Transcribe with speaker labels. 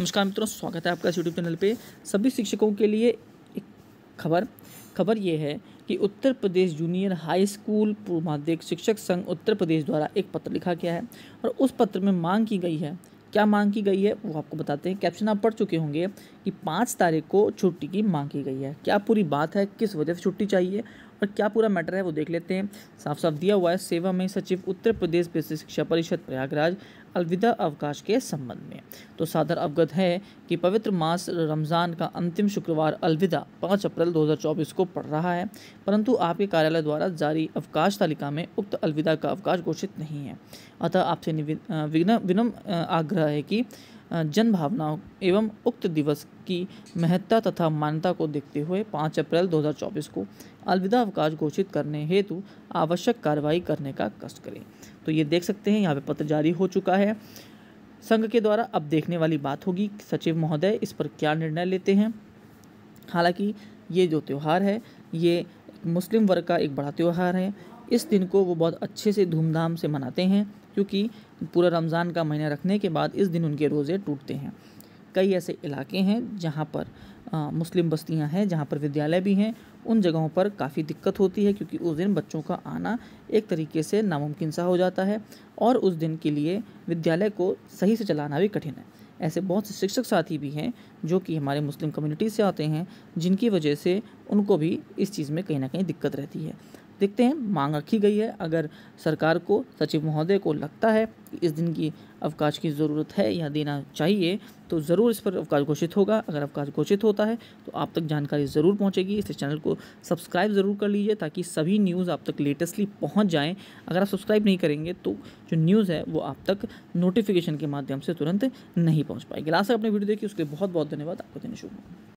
Speaker 1: नमस्कार मित्रों स्वागत है आपका इस यूट्यूब चैनल पे सभी शिक्षकों के लिए एक खबर खबर ये है कि Uttar Pradesh junior high school पूर्व माध्यमिक शिक्षक संघ उत्तर प्रदेश द्वारा एक पत्र लिखा गया है और उस पत्र में मांग की गई है क्या मांग की गई है वो आपको बताते हैं कैप्शन आप पढ़ चुके होंगे कि पाँच तारीख को छुट्टी की मांग की गई है क्या पूरी बात है किस वजह से छुट्टी चाहिए पर क्या पूरा मैटर है वो देख लेते हैं साफ साफ दिया हुआ है सेवा में सचिव उत्तर प्रदेश बेसिक शिक्षा परिषद प्रयागराज अलविदा अवकाश के संबंध में तो सादर अवगत है कि पवित्र मास रमज़ान का अंतिम शुक्रवार अलविदा पाँच अप्रैल 2024 को पड़ रहा है परंतु आपके कार्यालय द्वारा जारी अवकाश तालिका में उक्त अलविदा का अवकाश घोषित नहीं है अतः आपसे विनम आग्रह है कि जन भावनाओं एवं उक्त दिवस की महत्ता तथा मान्यता को देखते हुए 5 अप्रैल 2024 को अलविदा अवकाश घोषित करने हेतु आवश्यक कार्रवाई करने का कष्ट करें तो ये देख सकते हैं यहाँ पे पत्र जारी हो चुका है संघ के द्वारा अब देखने वाली बात होगी सचिव महोदय इस पर क्या निर्णय लेते हैं हालांकि ये जो त्यौहार है ये मुस्लिम वर्ग का एक बड़ा त्यौहार है इस दिन को वो बहुत अच्छे से धूमधाम से मनाते हैं क्योंकि पूरा रमज़ान का महीना रखने के बाद इस दिन उनके रोज़े टूटते हैं कई ऐसे इलाके हैं जहाँ पर आ, मुस्लिम बस्तियाँ हैं जहाँ पर विद्यालय भी हैं उन जगहों पर काफ़ी दिक्कत होती है क्योंकि उस दिन बच्चों का आना एक तरीके से नामुमकिन सा हो जाता है और उस दिन के लिए विद्यालय को सही से चलाना भी कठिन है ऐसे बहुत से शिक्षक साथी भी हैं जो कि हमारे मुस्लिम कम्युनिटी से आते हैं जिनकी वजह से उनको भी इस चीज़ में कहीं ना कहीं दिक्कत रहती है देखते हैं मांग रखी गई है अगर सरकार को सचिव महोदय को लगता है कि इस दिन की अवकाश की ज़रूरत है या देना चाहिए तो ज़रूर इस पर अवकाश घोषित होगा अगर अवकाश घोषित होता है तो आप तक जानकारी ज़रूर पहुंचेगी इस चैनल को सब्सक्राइब ज़रूर कर लीजिए ताकि सभी न्यूज़ आप तक लेटेस्टली पहुँच जाएँ अगर आप सब्सक्राइब नहीं करेंगे तो जो न्यूज़ है वो आप तक नोटिफिकेशन के माध्यम से तुरंत नहीं पहुँच पाएगी लास्ट अपने वीडियो देखिए उसके बहुत बहुत धन्यवाद आपको देने शुभ